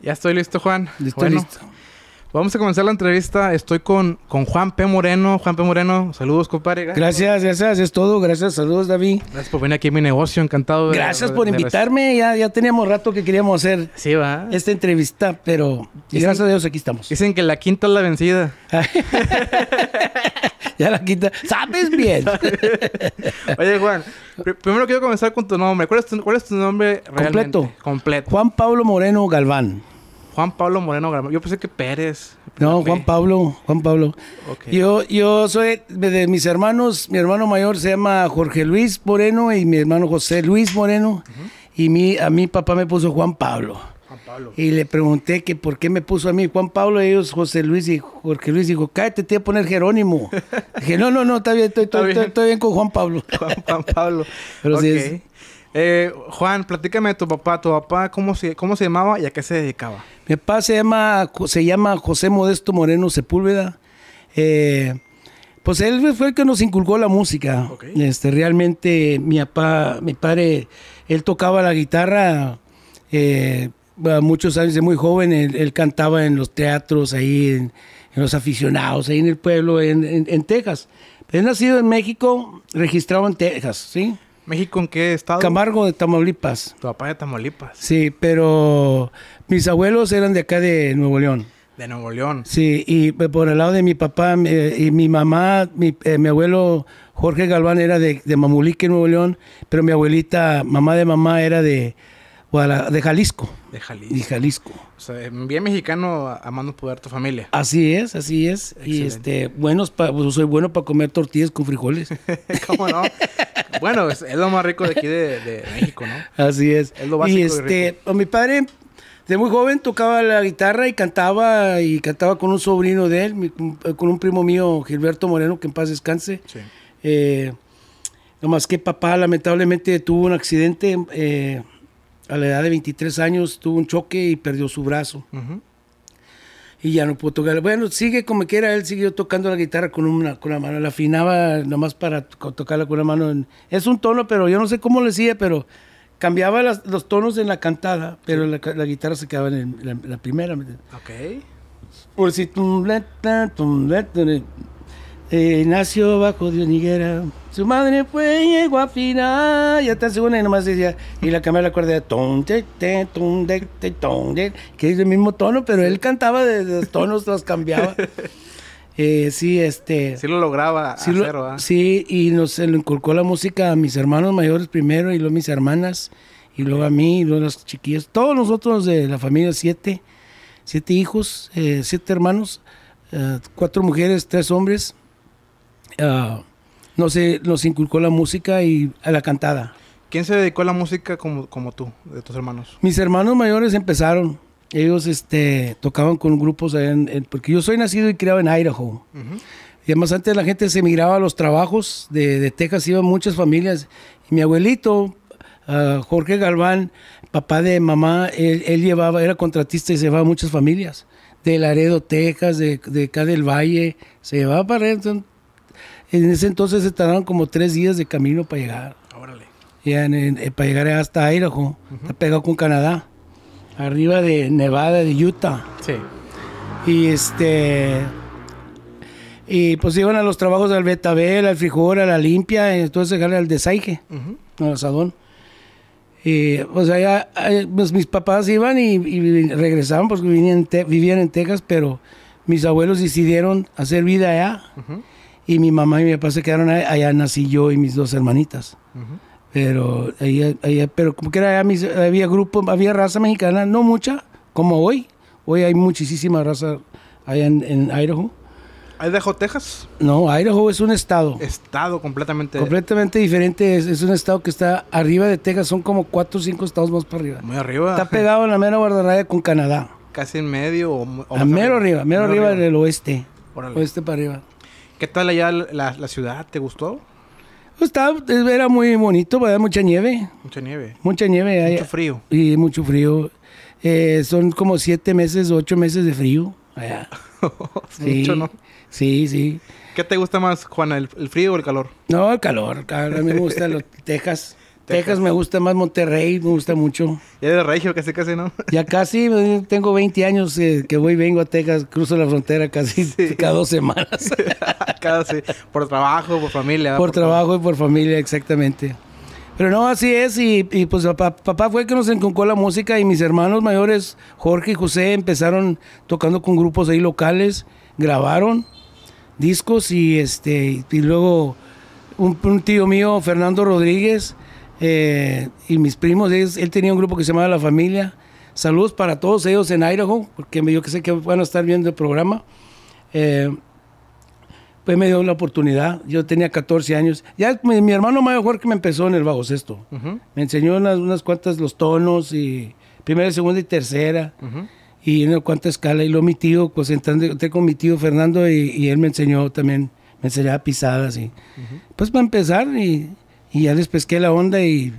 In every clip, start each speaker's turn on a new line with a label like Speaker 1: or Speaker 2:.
Speaker 1: Ya estoy listo, Juan. Listo, listo. Vamos a comenzar la entrevista. Estoy con, con Juan P. Moreno. Juan P. Moreno, saludos, compadre. Gracias,
Speaker 2: gracias, es todo. Gracias, saludos, David.
Speaker 1: Gracias por venir aquí a mi negocio, encantado. De, gracias por invitarme.
Speaker 2: Ya, ya teníamos rato que queríamos hacer sí, ¿va? esta entrevista, pero gracias a Dios aquí estamos. Dicen que la quinta es la vencida.
Speaker 1: ya la quinta. Sabes bien. Oye, Juan, primero quiero comenzar con tu nombre. ¿Cuál es tu, nombre realmente? Completo.
Speaker 2: Completo. Juan Pablo Moreno Galván. Juan Pablo Moreno Yo pensé que Pérez. No, Juan Pablo, Juan Pablo. Yo, yo soy de mis hermanos, mi hermano mayor se llama Jorge Luis Moreno y mi hermano José Luis Moreno. Y mi, a mi papá me puso Juan Pablo. Juan Pablo. Y le pregunté que por qué me puso a mí Juan Pablo, ellos José Luis y Jorge Luis dijo, cállate, te voy a poner Jerónimo. Dije, no, no, no, está bien, estoy, bien. con Juan Pablo. Juan, Pablo.
Speaker 1: Pero eh, Juan, platícame de tu papá. ¿Tu papá cómo se, cómo se llamaba y a qué se dedicaba?
Speaker 2: Mi papá se llama, se llama José Modesto Moreno Sepúlveda. Eh, pues él fue el que nos inculcó la música. Este, realmente mi papá, mi padre, él tocaba la guitarra eh, muchos años de muy joven. Él, cantaba en los teatros ahí, en, los aficionados, ahí en el pueblo, en, en Texas. Él nacido en México, registrado en Texas, ¿sí? ¿México en qué estado? Camargo de Tamaulipas. Tu papá de Tamaulipas. Sí, pero mis abuelos eran de acá de Nuevo León. De Nuevo León. Sí, y eh, por el lado de mi papá eh, y mi mamá, eh, mi, abuelo Jorge Galván era de Mamulique, Nuevo León, pero mi abuelita, mamá de mamá, era de, de Jalisco. De Jalisco. Y Jalisco.
Speaker 1: O sea, bien mexicano, amando poder tu familia.
Speaker 2: Así es, así es. Y este, bueno, pues, soy bueno para comer tortillas con frijoles.
Speaker 1: ¿Cómo no? bueno, es, lo más rico de aquí de, México, ¿no?
Speaker 2: Así es. lo este, mi padre, de muy joven, tocaba la guitarra y cantaba, y cantaba con un sobrino de él, con un primo mío, Gilberto Moreno, que en paz descanse. Sí. Eh, que papá lamentablemente tuvo un accidente. Eh, a la edad de 23 años tuvo un choque y perdió su brazo. Y ya no pudo tocar. Bueno, sigue como quiera, él siguió tocando la guitarra con una con la mano. La afinaba nomás para tocarla con la mano. Es un tono, pero yo no sé cómo le decía, pero cambiaba los tonos en la cantada, pero la, guitarra se quedaba en la, primera. Ok. Por si... Eh, nació bajo Dios Niguera Su madre fue llegó a final. Y hasta y nomás decía. Y la cámara la de ton, de, que es el mismo tono, pero él cantaba de, tonos, los cambiaba. Eh, sí, este. Sí lo lograba. Sí, sí y nos se lo inculcó la música a mis hermanos mayores primero y luego a mis hermanas. Y luego a mí, y luego a las chiquillas. Todos nosotros de la familia, siete. Siete hijos, eh, siete hermanos, eh, cuatro mujeres, tres hombres Ah, no sé, nos inculcó la música y a la cantada. ¿Quién se dedicó a la música como, tú,
Speaker 1: de tus hermanos?
Speaker 2: Mis hermanos mayores empezaron. Ellos este, tocaban con grupos, porque yo soy nacido y criado en Idaho. Y además antes la gente se emigraba a los trabajos de, de Texas, iban muchas familias. mi abuelito, ah, Jorge Galván, papá de mamá, él, llevaba, era contratista y se llevaba muchas familias. De Laredo, Texas, de, de acá del Valle, se llevaba para entonces, en ese entonces se tardaron como tres días de camino para llegar. Órale. Eh, para llegar hasta Idaho. pegado con Canadá. Arriba de Nevada, de Utah. Sí. Y este. Y pues iban a los trabajos del betabel, al frijol, a la limpia, y entonces al desaige, al asadón. Y pues allá, pues mis papás iban y, regresaban porque vivían en, Texas, pero mis abuelos decidieron hacer vida allá. Y mi mamá y mi papá se quedaron allá, allá nací yo y mis dos hermanitas. Pero pero como que era, había grupo, había raza mexicana, no mucha, como hoy. Hoy hay muchísima raza allá en, Idaho. ¿Hay Dejo Texas? No, Idaho es un estado.
Speaker 1: Estado completamente.
Speaker 2: Completamente diferente. Es, un estado que está arriba de Texas. Son como cuatro o cinco estados más para arriba. Muy arriba. Está pegado en la mera guardarraya con Canadá.
Speaker 1: Casi en medio o, mero arriba, arriba mero, arriba,
Speaker 2: del oeste. Oeste para arriba.
Speaker 1: ¿Qué tal allá la, ciudad? ¿Te gustó?
Speaker 2: era muy bonito, había mucha nieve. Mucha nieve. Mucha nieve. Mucho frío. Y mucho frío. Eh, son como siete meses, ocho meses de frío allá. sí, mucho, ¿no? Sí, sí.
Speaker 1: ¿Qué te gusta más, Juana, el, frío o el calor? No, el calor. A mí me gusta los
Speaker 2: Texas. Texas. me gusta más, Monterrey me gusta mucho. Ya de
Speaker 1: regio casi casi, ¿no?
Speaker 2: Ya casi, pues, tengo 20 años eh, que voy vengo a Texas, cruzo la frontera casi cada dos
Speaker 1: semanas. cada, Por trabajo, por familia. Por,
Speaker 2: trabajo y por familia, exactamente. Pero no, así es, y, pues papá, fue el que nos enconcó la música y mis hermanos mayores, Jorge y José, empezaron tocando con grupos ahí locales, grabaron discos y este y luego un tío mío, Fernando Rodríguez, eh, y mis primos, ellos, él tenía un grupo que se llamaba La Familia. Saludos para todos ellos en Idaho, porque yo que sé que van a estar viendo el programa. Eh, pues me dio la oportunidad, yo tenía 14 años. Ya mi, hermano mayor que me empezó en el bajo sexto. Me enseñó unas, unas, cuantas los tonos y primera, segunda y tercera. Y en cuánta escala. Y luego mi tío, pues entré con mi tío Fernando y, él me enseñó también, me enseñaba pisadas. Y, Pues para empezar y y ya les pesqué la onda y,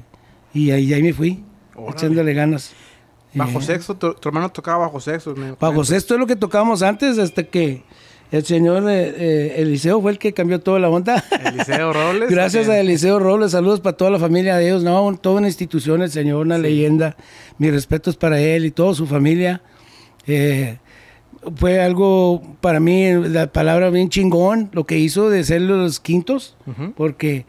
Speaker 2: y ahí, ahí me fui, echándole ganas. Bajo eh,
Speaker 1: sexo? tu, hermano tocaba bajo sexo?
Speaker 2: bajo sexo es lo que tocábamos antes, hasta que el señor eh, eh, Eliseo fue el que cambió toda la onda.
Speaker 1: Eliseo Robles. Gracias a
Speaker 2: Eliseo Robles, saludos para toda la familia de ellos, no, toda una institución, el señor, una leyenda. Mis respetos para él y toda su familia. fue algo para mí, la palabra bien chingón, lo que hizo de ser los quintos, porque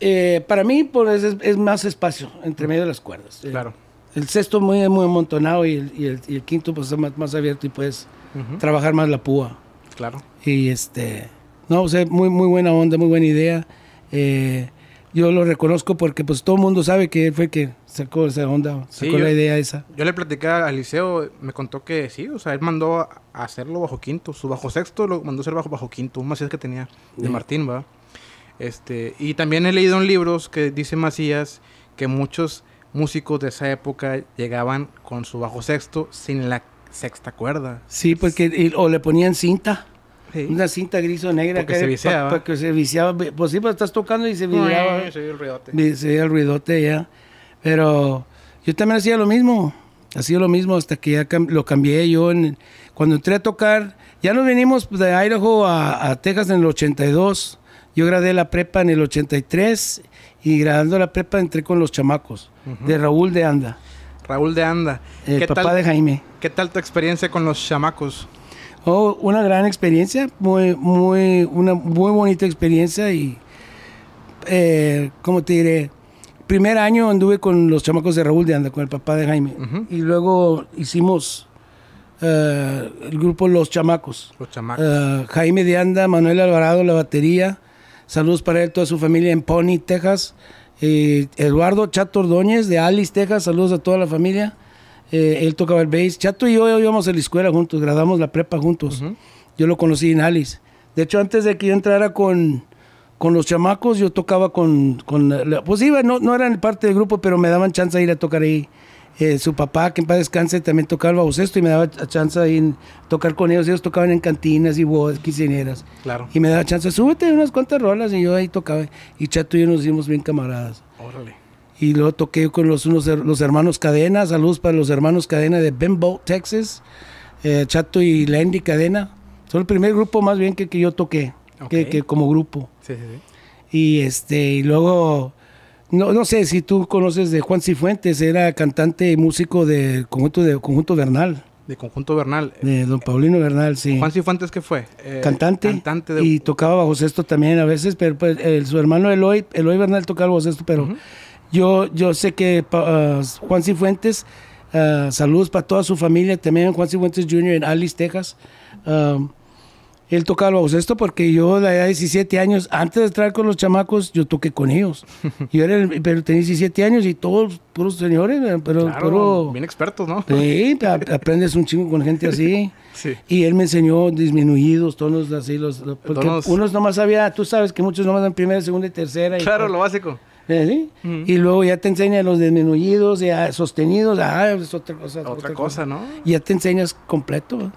Speaker 2: eh, para mí pues, es, es, más espacio entre medio de las cuerdas. Claro. El, sexto muy, muy amontonado y el, quinto pues es más, más, abierto y puedes trabajar más la púa. Claro. Y este, no, o sea, muy, muy buena onda, muy buena idea. Eh, yo lo reconozco porque pues todo el mundo sabe que él fue que sacó esa onda, sacó la idea esa.
Speaker 1: Yo le platicé al liceo, me contó que sí, o sea, él mandó a hacerlo bajo quinto, su bajo sexto lo mandó a hacer bajo, bajo quinto, un es que tenía de Martín, va. Este, y también he leído en libros que dice Macías que muchos músicos de esa época llegaban con su bajo sexto sin la sexta cuerda.
Speaker 2: Sí, porque o le ponían cinta. Una cinta gris o negra. Porque que se viciaba. se viciaba. Pues sí, pues estás tocando y se viciaba se el ruidote. Se ya. Pero yo también hacía lo mismo. Hacía lo mismo hasta que ya lo cambié yo. cuando entré a tocar, ya nos venimos de Idaho a, a Texas en el 82. Yo gradué la prepa en el 83 y graduando la prepa entré con los chamacos de Raúl de Anda. Raúl de Anda. El eh, papá de Jaime.
Speaker 1: ¿Qué tal tu experiencia con los chamacos?
Speaker 2: Oh, una gran experiencia, muy, muy, una muy bonita experiencia y, eh, ¿cómo te diré? Primer año anduve con los chamacos de Raúl de Anda, con el papá de Jaime. Y luego hicimos eh, el grupo Los Chamacos. Los Chamacos. Jaime de Anda, Manuel Alvarado, la batería, Saludos para él, toda su familia en Pony, Texas. Eh, Eduardo Chato Ordóñez de Alice, Texas. Saludos a toda la familia. Eh, él tocaba el bass. Chato y yo íbamos a la escuela juntos, grabamos la prepa juntos. Yo lo conocí en Alice. De hecho, antes de que yo entrara con, con los chamacos, yo tocaba con... con pues iba, no, no eran parte del grupo, pero me daban chance de ir a tocar ahí eh, su papá, que en paz descanse, también tocaba el baucesto y me daba chance ahí tocar con ellos. Ellos tocaban en cantinas y bodas, quinceañeras. Claro. Y me daba chance, súbete unas cuantas rolas y yo ahí tocaba. Y Chato y yo nos hicimos bien camaradas. Órale. Y luego toqué con los, unos, los hermanos Cadena. Saludos para los hermanos Cadena de Bembo, Texas. Eh, Chato y Landy Cadena. Son el primer grupo más bien que, que yo toqué, como grupo. Sí, sí, sí. Y, este, y luego no, no sé si tú conoces de Juan Cifuentes, era cantante y músico de conjunto, de conjunto Bernal.
Speaker 1: De Conjunto Bernal.
Speaker 2: De Don Paulino Bernal, sí. Juan
Speaker 1: Cifuentes, ¿qué fue? Eh, cantante.
Speaker 2: Cantante. Y tocaba bajo sexto también a veces, pero pues, su hermano Eloy, Eloy Bernal tocaba bajo sexto, pero yo, yo sé que ah, Juan Cifuentes, ah, saludos para toda su familia, también Juan Cifuentes Jr. en Alice, Texas. Ah, él tocaba el baloncesto porque yo a la de 17 años, antes de estar con los chamacos, yo toqué con ellos. yo pero tenía 17 años y todos puros señores, eh, pero...
Speaker 1: bien expertos, ¿no?
Speaker 2: Sí, aprendes un chingo con gente así. sí. Y él me enseñó disminuidos, tonos así, los, porque unos nomás sabía, tú sabes que muchos nomás dan primera, segunda y tercera. claro, lo básico. Eh, ¿Sí? Y luego ya te enseña los disminuidos, ya sostenidos, ah, es otra cosa.
Speaker 1: Otra, cosa, ¿no?
Speaker 2: ya te enseñas completo.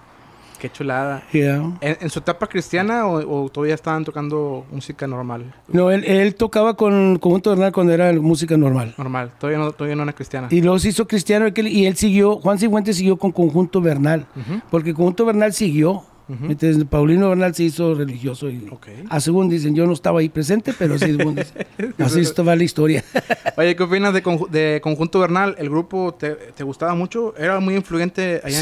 Speaker 1: Qué chulada.
Speaker 2: ¿En,
Speaker 1: su etapa cristiana o, todavía estaban tocando música normal?
Speaker 2: No, él, tocaba con Conjunto Bernal cuando era música normal.
Speaker 1: Normal, todavía no, todavía no era cristiana. Y
Speaker 2: luego se hizo cristiano y él siguió, Juan Cifuentes siguió con Conjunto Bernal, porque Conjunto Bernal siguió entonces, Paulino Bernal se hizo religioso. Y, okay. A según dicen, yo no estaba ahí presente, pero según dicen, así toda la historia.
Speaker 1: Oye, ¿qué opinas de, Conjunto Bernal? ¿El grupo te, gustaba mucho? ¿Era muy influyente allá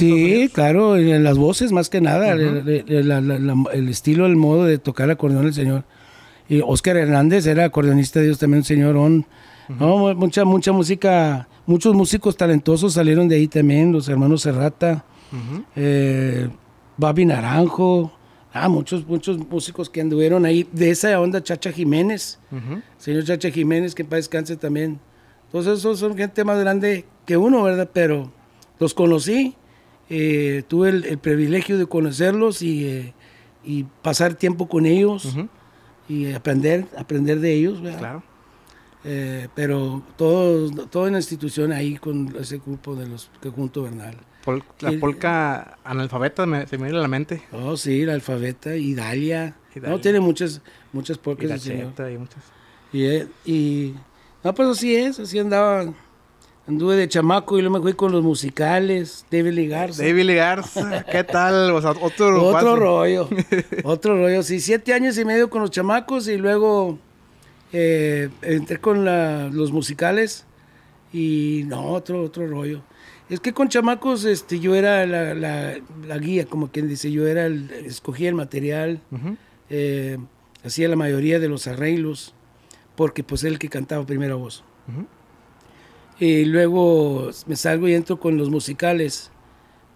Speaker 2: claro, en las voces más que nada, el, estilo, el modo de tocar el acordeón del señor. Y Oscar Hernández era acordeonista de Dios también, un señor no, mucha, mucha música, muchos músicos talentosos salieron de ahí también, los hermanos Serrata. eh, Babi Naranjo, ah, muchos, muchos músicos que anduvieron ahí, de esa onda Chacha Jiménez, señor Chacha Jiménez, que en paz descanse también. Entonces, esos son gente más grande que uno, ¿verdad? Pero los conocí, eh, tuve el, privilegio de conocerlos y, eh, pasar tiempo con ellos y aprender, aprender de ellos, ¿verdad? Claro. Eh, pero todo, en la institución ahí con ese grupo de los que junto Bernal la polca analfabeta me, se me viene a la mente. Oh, sí, la alfabeta, y No, tiene muchas, muchas polcas. Y,
Speaker 1: y muchas.
Speaker 2: Eh, y, no, pues así es, así andaba. Anduve de chamaco y luego me fui con los musicales, David Ligarza. David Ligarza, ¿qué tal? O sea, otro, otro rollo. otro rollo, sí, siete años y medio con los chamacos y luego eh, entré con los musicales y no, otro, otro rollo. Es que con chamacos este, yo era la, guía, como quien dice, yo era el, escogía el material, eh, hacía la mayoría de los arreglos, porque pues era el que cantaba primera voz. Y luego me salgo y entro con los musicales,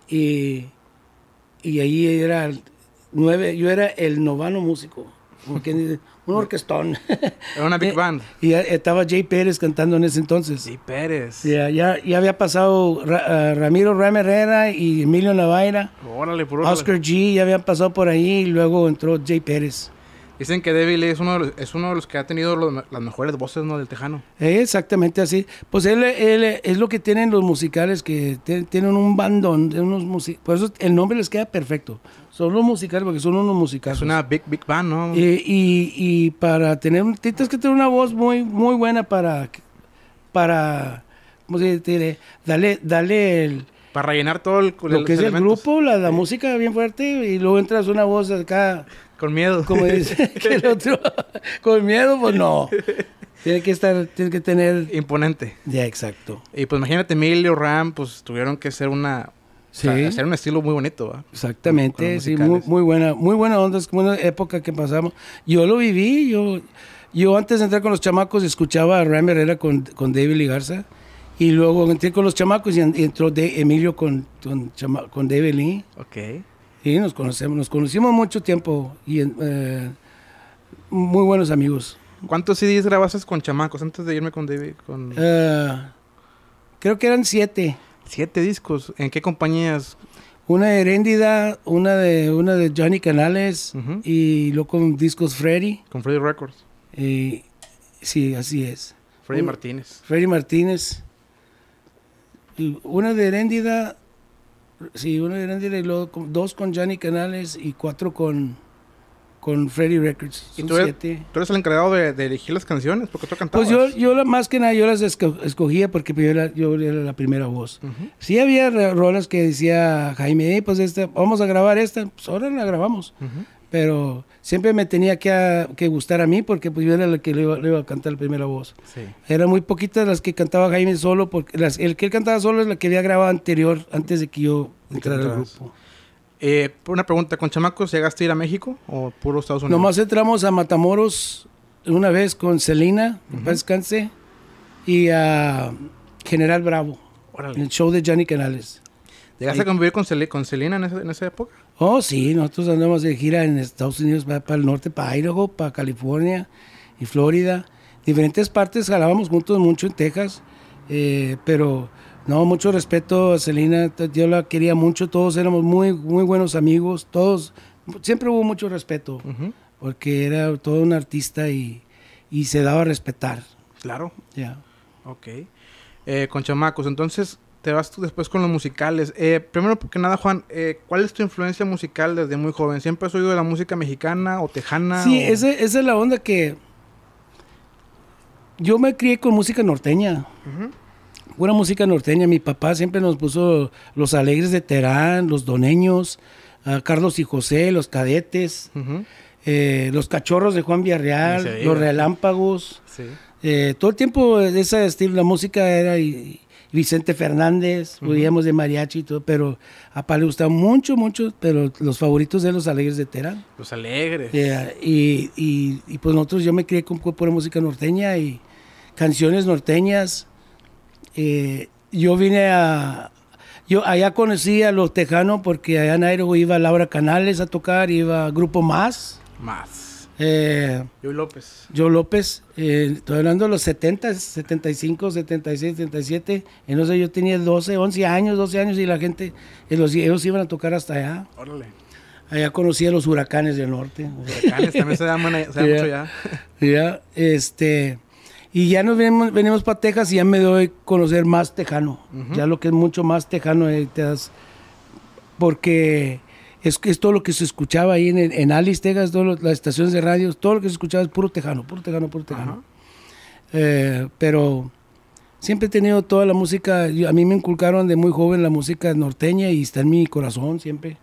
Speaker 2: y, y ahí era nueve, yo era el novano músico, como quien dice, un orquestón. Era una big band. y, estaba Jay Pérez cantando en ese entonces. Jay Pérez. ya, ya había pasado eh, Ramiro Ram y Emilio Navaira. Órale, Oscar G ya habían pasado por ahí y luego entró Jay Pérez.
Speaker 1: Dicen que Devil es uno de los, es uno de los que ha tenido las mejores voces ¿no? del
Speaker 2: Tejano. exactamente así. Pues él, es lo que tienen los musicales, que tienen un bandón de unos músicos. Por eso el nombre les queda perfecto. Son los musicales porque son unos musicales. Es una big, big band, ¿no? y, para tener, tienes que tener una voz muy, muy buena para, para, ¿cómo se dice? Dale, dale el...
Speaker 1: Para rellenar todo el, Lo que es el
Speaker 2: grupo, la, música bien fuerte y luego entras una voz acá con miedo. Como dice el otro. Con miedo, pues no. Tiene que estar,
Speaker 1: tiene que tener. Imponente. Ya, exacto. Y pues imagínate, Emilio, Ram, pues tuvieron que ser
Speaker 2: una, Sí. hacer un estilo muy bonito, ¿va? Exactamente, sí, muy, muy, buena, muy buena onda, es como una época que pasamos. Yo lo viví, yo, yo antes de entrar con los chamacos escuchaba a Ram Herrera con, con David Garza. y luego entré con los chamacos y entró de Emilio con, con, con David Lee. Ok. Y nos conocemos, nos conocimos mucho tiempo y eh, muy buenos amigos. ¿Cuántos CDs grabaste con chamacos antes
Speaker 1: de irme con David? Con...
Speaker 2: Eh, creo que eran siete. ¿Siete discos? ¿En qué compañías? Una de Heréndida, una de, una de Johnny Canales y luego con discos Freddy. Con Freddy Records. sí, así es. Freddy Martínez. Freddy Martínez. Una de Heréndida, Sí, uno de los dos con Johnny Canales y cuatro con, con Freddy Records. tú
Speaker 1: eres, el encargado de, de, elegir las canciones? porque tú cantabas? Pues
Speaker 2: yo, yo más que nada, yo las escogía porque yo era, la primera voz. si había rolas que decía Jaime, eh, pues esta, vamos a grabar esta, pues ahora la grabamos pero siempre me tenía que, a, ah, que, gustar a mí porque pues yo era la que le iba, a cantar la primera voz. Eran muy poquitas las que cantaba Jaime solo, porque las, el que él cantaba solo es la que había grabado anterior, antes de que yo entrara al grupo.
Speaker 1: Eh, una pregunta, ¿con chamacos llegaste a ir a México o puro Estados Unidos? Nomás
Speaker 2: entramos a Matamoros una vez con Celina, uh descanse, y a General Bravo, en el show de Johnny Canales.
Speaker 1: ¿Llegaste a convivir con, con Celina en esa, en esa época?
Speaker 2: Oh, sí, nosotros andamos de gira en Estados Unidos, para, el norte, para Idaho, para California y Florida. Diferentes partes jalábamos juntos mucho en Texas, eh, pero no, mucho respeto a Selena, yo la quería mucho, todos éramos muy, muy buenos amigos, todos, siempre hubo mucho respeto, porque era todo un artista y, se daba a respetar. Claro. Ya.
Speaker 1: okay Ok. Eh, con chamacos, entonces, te vas tú después con los musicales. Eh, primero porque nada, Juan, eh, ¿cuál es tu influencia musical desde muy joven? ¿Siempre has oído de la música
Speaker 2: mexicana o tejana? Sí, esa es la onda que... Yo me crié con música norteña. Pura música norteña. Mi papá siempre nos puso los alegres de Terán, los doneños, ah, Carlos y José, los cadetes, eh, los cachorros de Juan Villarreal, los relámpagos. todo el tiempo esa estilo, la música era... Y, Vicente Fernández, podíamos de mariachi y todo, pero a le gustaban mucho, mucho, pero los favoritos de los alegres de Terán.
Speaker 1: Los alegres. Eh,
Speaker 2: y, pues nosotros, yo me crié con pura música norteña y canciones norteñas. Eh, yo vine a, yo allá conocí a los tejanos porque allá en Aero iba Laura Canales a tocar, iba Grupo Más. Más eh, López. yo López, eh, estoy hablando de los 70, 75, 76, 77. En no yo tenía 12, 11 años, 12 años y la gente, eh, ellos iban a tocar hasta allá. Órale. Allá conocía los huracanes del norte. Huracanes también se llaman se mucho ya. este. Y ya nos venimos, venimos para Texas y ya me doy conocer más tejano. Ya lo que es mucho más tejano, eh, te Porque es, es todo lo que se escuchaba ahí en, en Alice, Texas, todas las estaciones de radio, todo lo que se escuchaba es puro tejano, puro tejano, puro tejano. Eh, pero siempre he tenido toda la música, a mí me inculcaron de muy joven la música norteña y está en mi corazón siempre.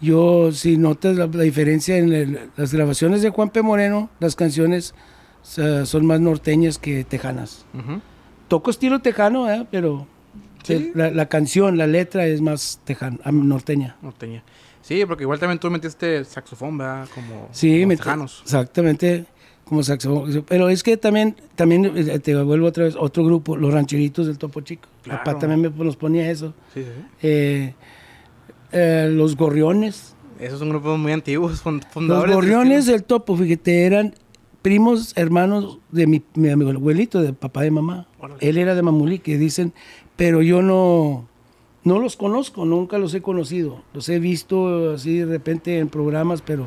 Speaker 2: Yo, si notas la, diferencia en las grabaciones de Juan P. Moreno, las canciones son más norteñas que tejanas. Toco estilo tejano, ¿eh? pero la, canción, la letra es más norteña. Norteña.
Speaker 1: Sí, porque igual también tú metiste saxofón, ¿verdad?
Speaker 2: Como, sí, mexicanos. exactamente, como saxofón. Pero es que también, también eh, te vuelvo otra vez, otro grupo, los rancheritos del Topo Chico. Papá también nos ponía eso. Sí, sí. Eh, eh, los gorriones. Esos son grupos muy antiguos, fundadores. Los gorriones del Topo, fíjate, eran primos, hermanos de mi, el abuelito, de papá de mamá. Él era de que dicen, pero yo no no los conozco, nunca los he conocido. Los he visto eh, así de repente en programas, pero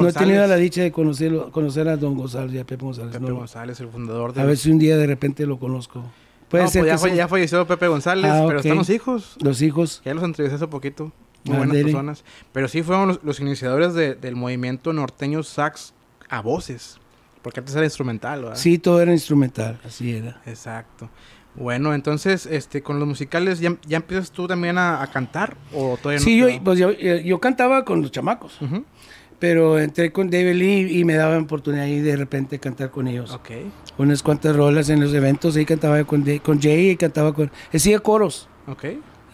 Speaker 2: no he tenido la dicha de conocer a Don González y a Pepe González. Pepe González, el fundador de... A ver si un día de repente lo conozco. Puede ser pues ya,
Speaker 1: falleció Pepe González, ah, pero están los hijos.
Speaker 2: Los hijos. Ya los
Speaker 1: entrevisté hace poquito. Muy buenas personas. Pero sí fueron los, iniciadores del movimiento norteño sax a voces. Porque antes era instrumental, ¿verdad? Sí,
Speaker 2: todo era instrumental, así era.
Speaker 1: Exacto. Bueno, entonces, este, con los musicales, ¿ya, empiezas tú también a, cantar? ¿O todavía no? Sí, yo,
Speaker 2: pues, eh, yo, cantaba con los chamacos. Pero entré con David Lee y me daba oportunidad y de repente cantar con ellos. Ok. Unas cuantas rolas en los eventos, ahí cantaba con, con Jay, y cantaba con... Hacía coros. Ok.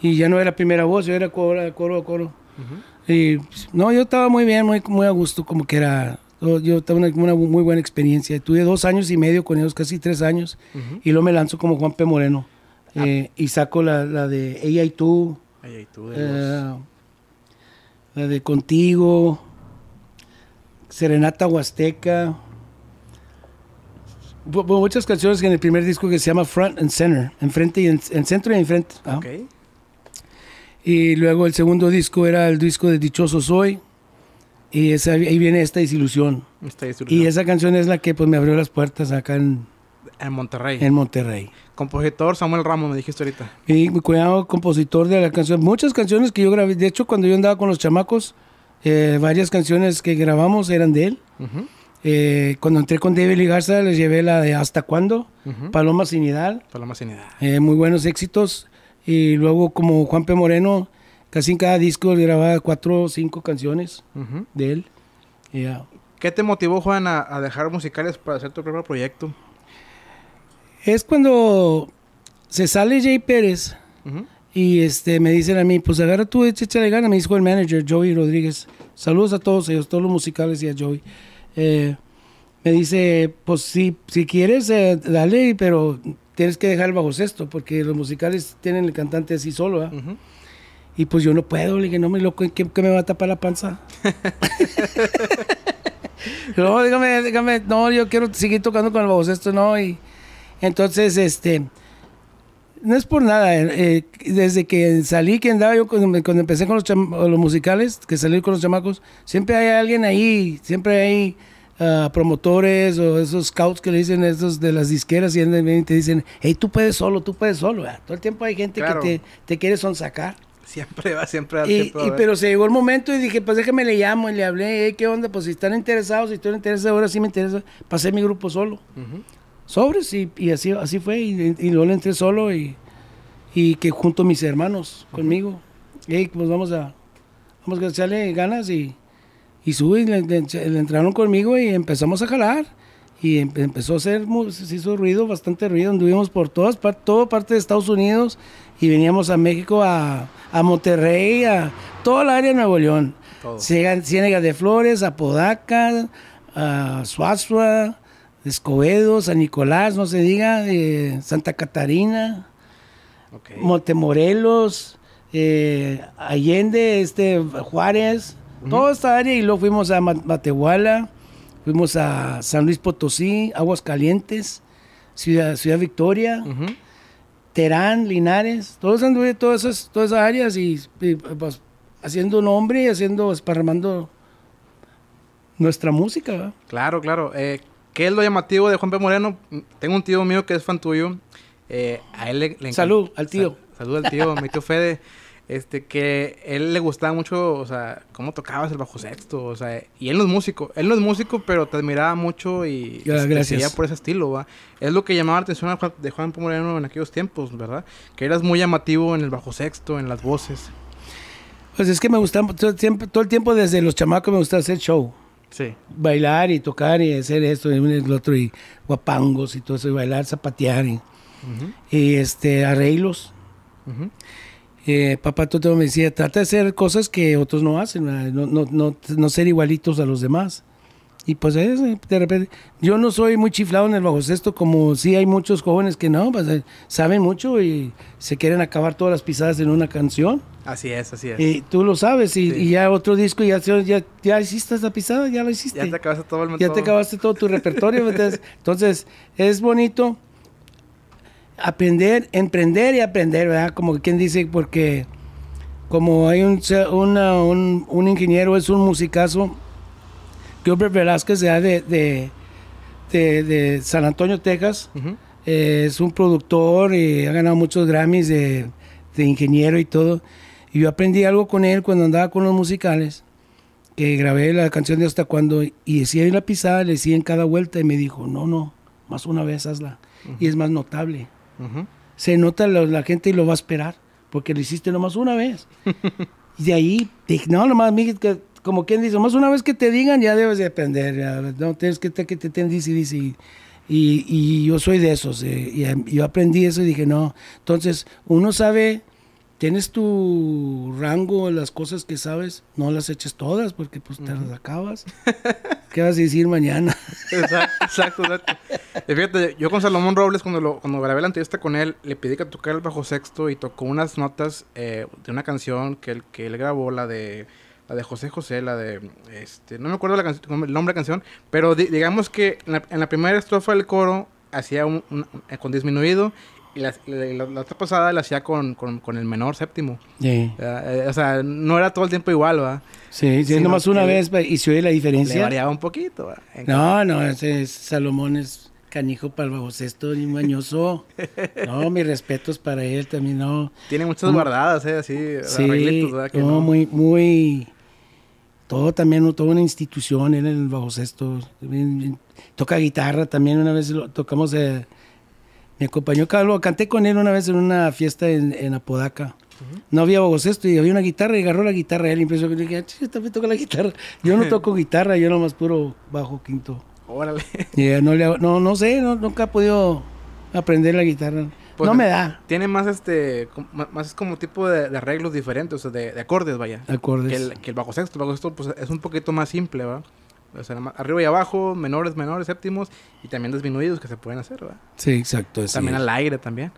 Speaker 2: Y ya no era primera voz, yo era coro, coro, coro. Y pues, no, yo estaba muy bien, muy, muy a gusto como que era yo tengo una, muy buena experiencia. Tuve dos años y medio con ellos, casi tres años. Y luego me lanzo como Juan P. Moreno. Ah. Eh, y saco la, de Ella y tú. Eh, la de Contigo. Serenata Huasteca. muchas canciones en el primer disco que se llama Front and Center. Enfrente y en, centro y en frente Y luego el segundo disco era el disco de Dichoso Soy y esa, ahí viene esta desilusión. Y esa canción es la que pues me abrió las puertas acá en... En Monterrey. En Monterrey.
Speaker 1: Compositor Samuel Ramos, me dijiste ahorita.
Speaker 2: Y mi cuñado, compositor de la canción. Muchas canciones que yo grabé. De hecho, cuando yo andaba con los chamacos, eh, varias canciones que grabamos eran de él. Eh, cuando entré con David Garza, les llevé la de Hasta Cuándo, Paloma Sin Paloma Sinidal. Paloma Sinidal. Eh, muy buenos éxitos. Y luego, como Juan P. Moreno, Casi en cada disco le grababa cuatro o cinco canciones de él.
Speaker 1: ¿Qué te motivó, Juan, a, dejar musicales para hacer tu propio proyecto?
Speaker 2: Es cuando se sale Jay Pérez y este, me dicen a mí, pues agarra tú, échale gana, me dijo el manager, Joey Rodríguez. Saludos a todos ellos, todos los musicales y a Joey. Eh, me dice, pues si, si quieres, eh, dale, pero tienes que dejar el bajo sexto, porque los musicales tienen el cantante así solo. Y pues yo no puedo, le dije, no mi loco, qué, me va a tapar la panza? no, dígame, dígame, no, yo quiero seguir tocando con el esto no. Y entonces, este, no es por nada. Eh, eh, desde que salí, que andaba yo, cuando, empecé con los, musicales, que salí con los chamacos, siempre hay alguien ahí, siempre hay ah, promotores o esos scouts que le dicen esos de las disqueras y te dicen, hey, tú puedes solo, tú puedes solo. Todo el tiempo hay gente que te, te quiere sonsacar. Siempre
Speaker 1: va, siempre va. Y, pero
Speaker 2: se llegó el momento y dije, pues déjame le llamo y le hablé, eh, ¿qué onda? Pues si están interesados, si están interesados, ahora sí me interesa. Pasé mi grupo solo. Sobres y, así, así fue. Y, luego le entré solo y, y que junto mis hermanos conmigo. Hey, pues vamos a, vamos a echarle ganas y, y sube, le entraron conmigo y empezamos a jalar y em, empezó a hacer, se hizo ruido, bastante ruido, anduvimos por todas, par, toda parte de Estados Unidos y veníamos a México, a, Monterrey, a toda la área de Nuevo León. Ciénegas de Flores, Apodaca, a Suazua, Escobedo, San Nicolás, no se diga, eh, Santa Catarina, Montemorelos, eh, Allende, este, Juárez, toda esta área y luego fuimos a Matehuala Fuimos a San Luis Potosí, Calientes, Ciudad, Ciudad Victoria, Terán, Linares. Todos anduve todas esas, todas áreas y, pues, haciendo nombre y haciendo, esparramando nuestra música.
Speaker 1: Claro, claro. Eh, ¿Qué es lo llamativo de Juan P. Moreno? Tengo un tío mío que es fan tuyo. Eh, a él Salud al tío. salud al tío, mi tío Fede. Este, que él le gustaba mucho, o sea, cómo tocabas el bajo sexto, o sea, y él no es músico, él no es músico, pero te admiraba mucho y Gracias... por ese estilo, ¿va? Es lo que llamaba la atención de Juan Moreno en aquellos tiempos, ¿verdad? Que eras muy llamativo en el bajo sexto, en las voces.
Speaker 2: Pues es que me gustaba, todo el tiempo, desde los chamacos me gustaba hacer show. Sí. Bailar y tocar y hacer esto y el otro y guapangos y todo eso, y bailar, zapatear y, este, arreglos eh, papá Toto me decía, trata de hacer cosas que otros no hacen, ah, no, no, no, no ser igualitos a los demás. Y pues eh, eh, de repente, yo no soy muy chiflado en el bajo sexto, como sí hay muchos jóvenes que no, pues, eh, saben mucho y se quieren acabar todas las pisadas en una canción.
Speaker 1: Así es, así es. Y
Speaker 2: tú lo sabes, y, ya otro disco, ya, ya, ya hiciste esa pisada, ya lo hiciste. Ya te acabaste todo el Ya te acabaste todo tu repertorio. entonces, es bonito aprender, emprender y aprender, ¿verdad? Como quien dice, porque como hay un, un, ingeniero, es un musicazo, Gilbert Velázquez de, de, de, San Antonio, Texas, eh, es un productor y ha ganado muchos Grammys de, ingeniero y todo. Y yo aprendí algo con él cuando andaba con los musicales que grabé la canción de Hasta Cuando y decía en la pisada, le decía en cada vuelta y me dijo, no, no, más una vez hazla. Y es más notable. Se nota la, gente y lo va a esperar, porque lo hiciste nomás una vez. y de ahí, no, nomás, como quien dice, nomás una vez que te digan, ya debes de aprender. no tienes que te, que te, te dice, dice. Y, y, yo soy de esos. Eh, yo aprendí eso y dije, no. Entonces, uno sabe, tienes tu rango, las cosas que sabes, no las eches todas, porque pues te las acabas. vas a decir mañana?
Speaker 1: Exacto, exacto. yo con Salomón Robles, cuando, lo, cuando grabé la entrevista con él, le pedí que tocara el bajo sexto y tocó unas notas eh, de una canción que él, que él grabó, la de la de José José, la de, este, no me acuerdo la el nombre de la canción, pero digamos que en la, primera estrofa del coro hacía un, eh, con disminuido la, la, otra pasada la hacía con, el menor séptimo.
Speaker 3: Sí.
Speaker 2: Eh, o sea, no era todo el tiempo igual, ¿va? Sí, siendo más una vez y se oye la diferencia. Le variaba
Speaker 1: un poquito, No, no,
Speaker 2: ese es Salomón es canijo para el bajo sexto y mañoso. no, mis respetos para él también, no. Tiene muchas guardadas,
Speaker 1: ¿eh? Así, sí, ¿verdad? no,
Speaker 2: muy, muy... Todo también, toda una institución, él en el bajo Toca guitarra también, una vez tocamos... Eh, me acompañó Carlos. Canté con él una vez en una fiesta en, Apodaca. No había bajo sexto y había una guitarra y agarró la guitarra. Él empezó a decir, ah, también toca la guitarra. Yo no toco guitarra, yo más puro bajo quinto. Órale. Eh, no, no, sé, nunca he podido aprender la guitarra. Pues no me da.
Speaker 1: Tiene más este, más es como tipo de, arreglos diferentes, o sea, de, acordes, vaya. Acordes. Que el, que el bajo sexto. El bajo sexto pues, es un poquito más simple, ¿verdad? O sea, arriba y abajo, menores, menores, séptimos y también disminuidos que se pueden hacer, ¿verdad?
Speaker 2: Sí, exacto. También al
Speaker 1: aire también.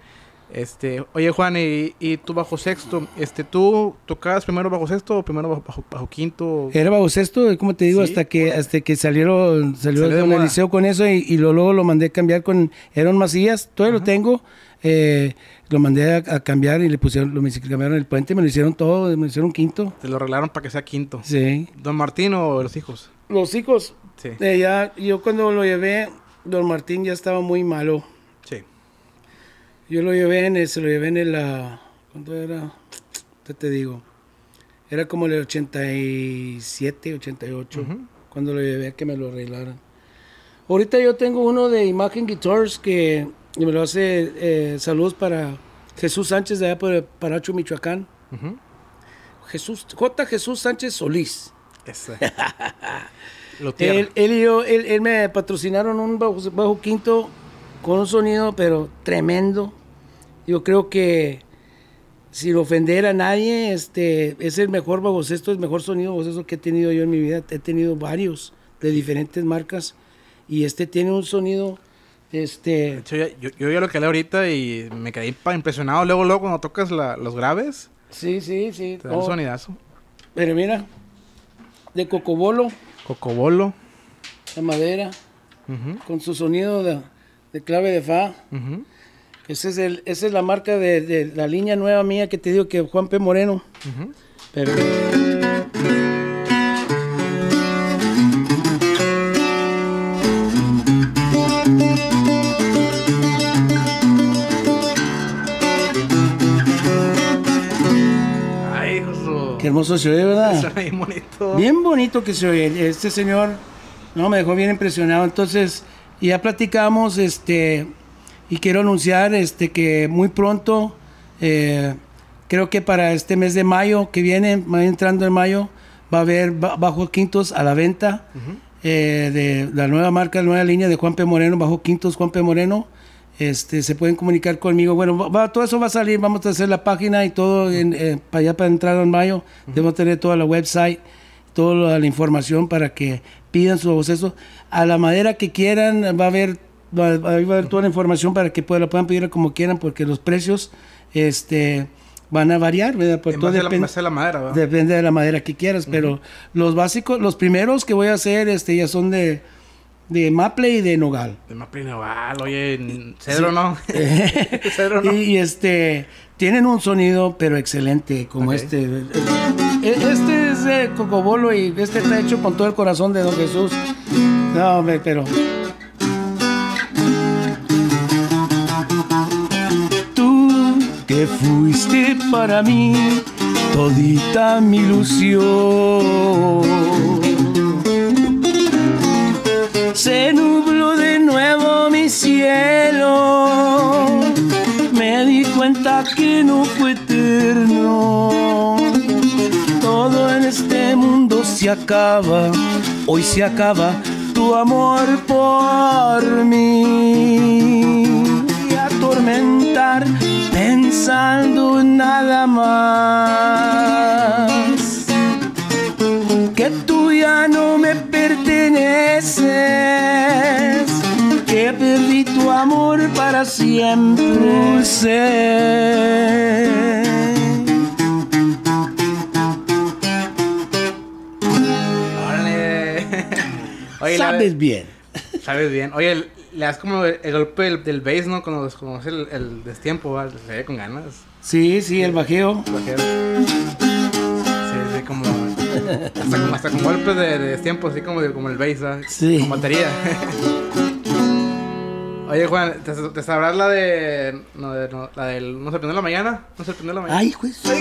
Speaker 1: Este, oye Juan, y, y, tú bajo sexto, este, ¿tú tocabas primero bajo sexto o primero bajo, bajo, quinto? Era
Speaker 2: bajo sexto, eh, como te digo, hasta que, hasta que salieron, salió, el liceo con eso y, y, luego, lo mandé a cambiar con eran Macías, todavía lo tengo eh, lo mandé a, cambiar y le pusieron, lo me cambiaron el puente, me lo hicieron todo, me lo hicieron quinto.
Speaker 1: Te lo arreglaron para que sea quinto. Sí. ¿Don Martín o los hijos?
Speaker 2: Los hijos. Sí. Eh, ya, yo cuando lo llevé, don Martín ya estaba muy malo. Sí. Yo lo llevé en el, se lo llevé en el, la, ah, ¿cuánto era? ¿Qué te digo? Era como el 87, 88, cuando lo llevé que me lo arreglaran. Ahorita yo tengo uno de Imagen Guitars que y me lo hace eh, saludos para Jesús Sánchez de allá por Paracho, Michoacán. Jesús, J. Jesús Sánchez Solís. lo él, él, y yo, él, me patrocinaron un bajo, bajo quinto con un sonido, pero tremendo. Yo creo que sin ofender a nadie, este, es el mejor bajo sexto, el mejor sonido bajo que he tenido yo en mi vida. He tenido varios de diferentes marcas y este tiene un sonido este. yo, yo,
Speaker 1: lo que ahorita y me quedé impresionado. Luego, luego, cuando tocas los graves. Sí, sí,
Speaker 2: sí. Te da un sonidazo. Pero mira, de cocobolo.
Speaker 1: Cocobolo.
Speaker 2: La madera. Con su sonido de, clave de fa. Ese es el, esa es la marca de, la línea nueva mía que te digo que Juan P. Moreno. Pero. se ¿verdad? Bien bonito. que se oye. Este señor, no, me dejó bien impresionado. Entonces, ya platicamos, este, y quiero anunciar, este, que muy pronto, eh, creo que para este mes de mayo que viene, entrando en mayo, va a haber bajo quintos a la venta eh, de la nueva marca, la nueva línea de Juan P. Moreno, bajo quintos Juan P. Moreno este, se pueden comunicar conmigo. Bueno, todo eso va a salir, vamos a hacer la página y todo en, eh, para allá para entrar en mayo. Debemos tener toda la website, toda la información para que pidan su acceso. A la madera que quieran, va a haber, a toda la información para que puedan, puedan pedir como quieran, porque los precios este, van a variar, depende, de la madera, Depende de la madera que quieras, pero los básicos, los primeros que voy a hacer este, ya son de de Maple y de Nogal.
Speaker 1: De Maple y Nogal, oye, Cedro no.
Speaker 2: Cedro no. Y, este, tienen un sonido, pero excelente, como este. Eh, eh, este es de Cocobolo y este está hecho con todo el corazón de Don Jesús. No, hombre, pero. Tú que fuiste para mí
Speaker 3: todita mi ilusión se nubló de nuevo mi cielo. Me di cuenta que no fue eterno. Todo en este mundo se acaba, hoy se acaba tu amor por mí. Y atormentar pensando nada más. Que tú ya no que perdí tu amor para siempre. Sé.
Speaker 1: Oye, sabes bien. Sabes bien. Oye, le das como el, golpe del, bass, ¿no? Cuando el, destiempo, se ve con ganas.
Speaker 2: Sí, sí, el bajeo. El bajeo.
Speaker 1: como hasta, con golpes de, tiempo, así como, el bass, Sí. Con batería. Oye, Juan, ¿te, sabrás la de. No, de, la del. No se la mañana? No se la
Speaker 2: mañana. Ay, juez.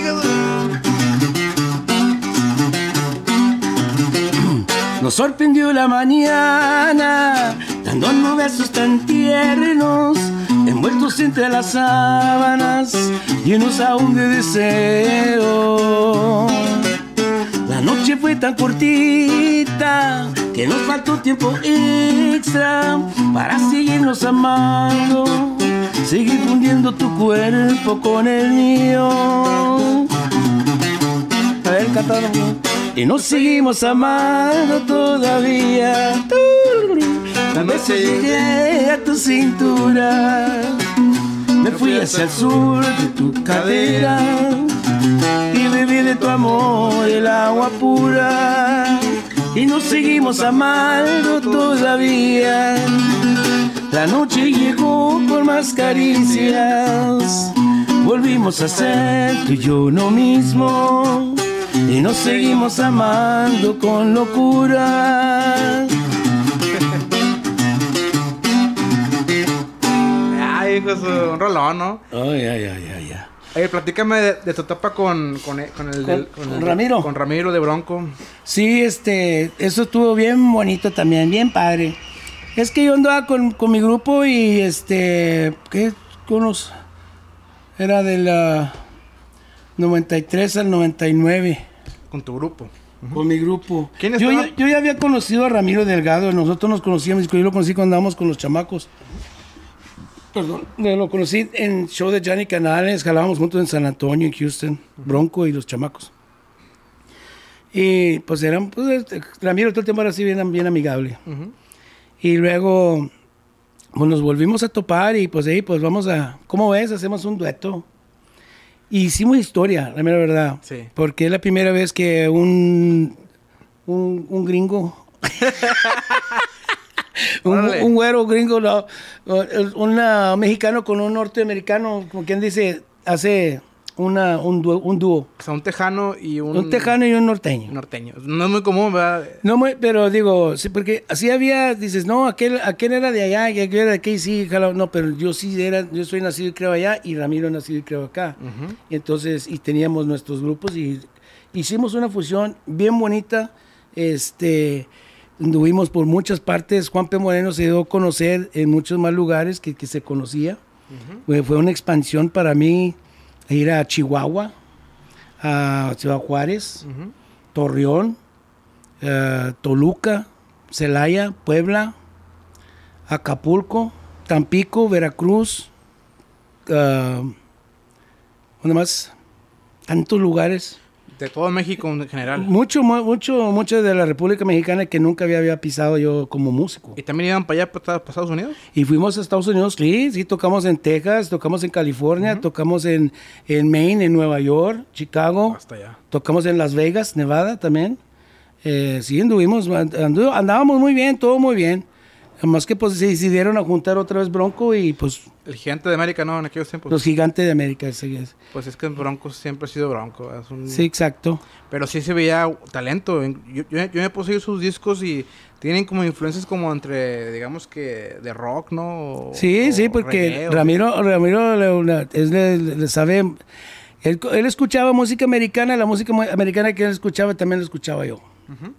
Speaker 2: Nos sorprendió la
Speaker 3: mañana, dándonos besos tan tiernos, envueltos entre las sábanas, llenos aún de deseo fue tan cortita que nos faltó tiempo extra para seguirnos amando, seguir fundiendo tu cuerpo con el mío. Y nos seguimos amando todavía. Cuando llegué a tu cintura, me fui hacia el sur de tu cadera tu amor el agua pura y nos seguimos amando todavía. La noche llegó con más caricias, volvimos a ser tú y yo lo mismo y nos seguimos amando con locura. ay, pues,
Speaker 1: un rolón, ¿no?
Speaker 2: ay,
Speaker 1: Oye, eh, platícame de, tu etapa con, e, el, con Ramiro. Con Ramiro de Bronco.
Speaker 2: Sí, este, eso estuvo bien bonito también, bien padre. Es que yo andaba con, mi grupo y este, ¿qué? Unos, era de la 93 al 99. Con tu grupo. Con mi grupo. ¿Quién yo, yo, ya había conocido a Ramiro Delgado, nosotros nos conocíamos, yo lo conocí cuando andábamos con los chamacos. Perdón, lo conocí en show de Johnny Canales, jalábamos juntos en San Antonio, en Houston, Bronco y los chamacos. Y pues eran, pues, este, todo el tiempo era así bien, amigable. Y luego, pues, nos volvimos a topar y pues ahí, pues vamos a, ¿cómo ves? Hacemos un dueto. Y hicimos historia, la mera verdad. Porque es la primera vez que un, un gringo un, güero gringo, un mexicano con un norteamericano, como quien dice, hace una, un, dúo, O sea, un tejano y un... Un tejano y un norteño. Norteño. No es muy común, ¿verdad? No pero digo, sí, porque así había, dices, no, aquel, aquel era de allá, y aquel era de aquí, sí, no, pero yo sí era, yo soy nacido y creo allá, y Ramiro nacido y creo acá. y entonces, y teníamos nuestros grupos y hicimos una fusión bien bonita, este anduvimos por muchas partes. Juan P. Moreno se dio a conocer en muchos más lugares que, se conocía. Fue una expansión para mí ir a Chihuahua, a Ciudad Juárez, Torreón, eh, Toluca, Celaya, Puebla, Acapulco, Tampico, Veracruz, eh, ¿dónde más? Tantos lugares
Speaker 1: de todo México en general.
Speaker 2: Mucho, mucho, mucho de la República Mexicana que nunca había, pisado yo como músico. ¿Y también iban para allá, para, Estados Unidos? Y fuimos a Estados Unidos, sí, sí, tocamos en Texas, tocamos en California, tocamos en, en Maine, en Nueva York, Chicago. Hasta allá. Tocamos en Las Vegas, Nevada también. Eh, sí, anduvimos, andábamos muy bien, todo muy bien. Además que pues se decidieron a juntar otra vez Bronco y pues...
Speaker 1: El gigante de América, ¿no? En aquellos tiempos. Los
Speaker 2: gigantes de América, ese
Speaker 1: Pues es que Bronco siempre ha sido Bronco. Sí, exacto. Pero sí se veía talento. Yo, yo, yo me sus discos y tienen como influencias como entre, digamos que, de rock, ¿no? sí, sí, porque Ramiro,
Speaker 2: Ramiro le, sabe... Él, escuchaba música americana, la música americana que él escuchaba también la escuchaba yo. Ajá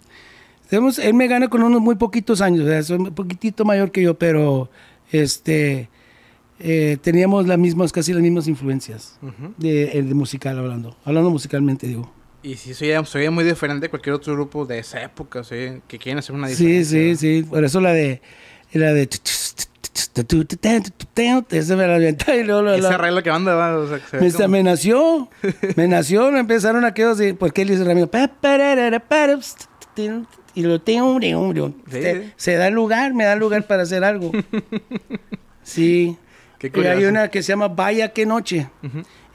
Speaker 2: él me gana con unos muy poquitos años, es un poquitito mayor que yo, pero este, teníamos las mismas, casi las mismas influencias de, musical hablando, hablando musicalmente, digo.
Speaker 1: Y sí, soy, soy muy diferente de cualquier otro grupo de esa época, ¿sí? que quieren hacer una diferencia. Sí,
Speaker 2: sí, sí. Por eso la de. La de Esa me la y luego
Speaker 1: que banda o sea, me,
Speaker 2: nació. me, nació. me nació. Empezaron a así. Porque él dice Ramiro y lo tengo, hombre, hombre. Se, da lugar, me da lugar para hacer algo. sí. Qué y hay una que se llama Vaya qué noche.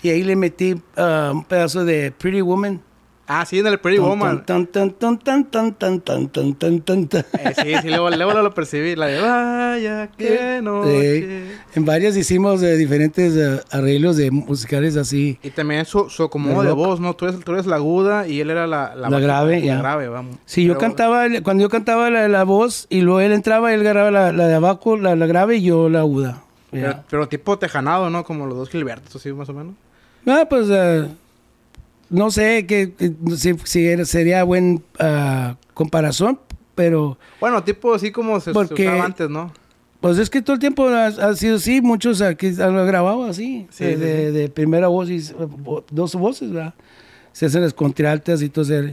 Speaker 2: Y ahí le metí ah, un pedazo de Pretty Woman. Ah, sí, en el Pretty Woman. Tan, tan, tan, tan, tan, tan, tan, tan, tan, sí,
Speaker 1: sí, luego, lo percibí. La de vaya, que noche.
Speaker 2: En varias hicimos diferentes arreglos de musicales así. Y también eso, como de
Speaker 1: voz, ¿no? Tú eres, tú eres la aguda y él era la... La, grave, ya. grave, vamos. Sí, yo
Speaker 2: cantaba, cuando yo cantaba la, voz y luego él entraba, él agarraba la, la de abajo, la, la grave y yo la aguda.
Speaker 1: Pero, tipo tejanado, ¿no? Como los dos Gilbertos, así más o menos.
Speaker 2: Ah, pues no sé que, si, sería buen ah, comparación, pero...
Speaker 1: Bueno, tipo así como se, porque, antes, ¿no?
Speaker 2: Pues es que todo el tiempo ha, sido así, muchos aquí han grabado así, de, primera voz y dos voces, ¿verdad? Se hacen las contraltas y todo eso,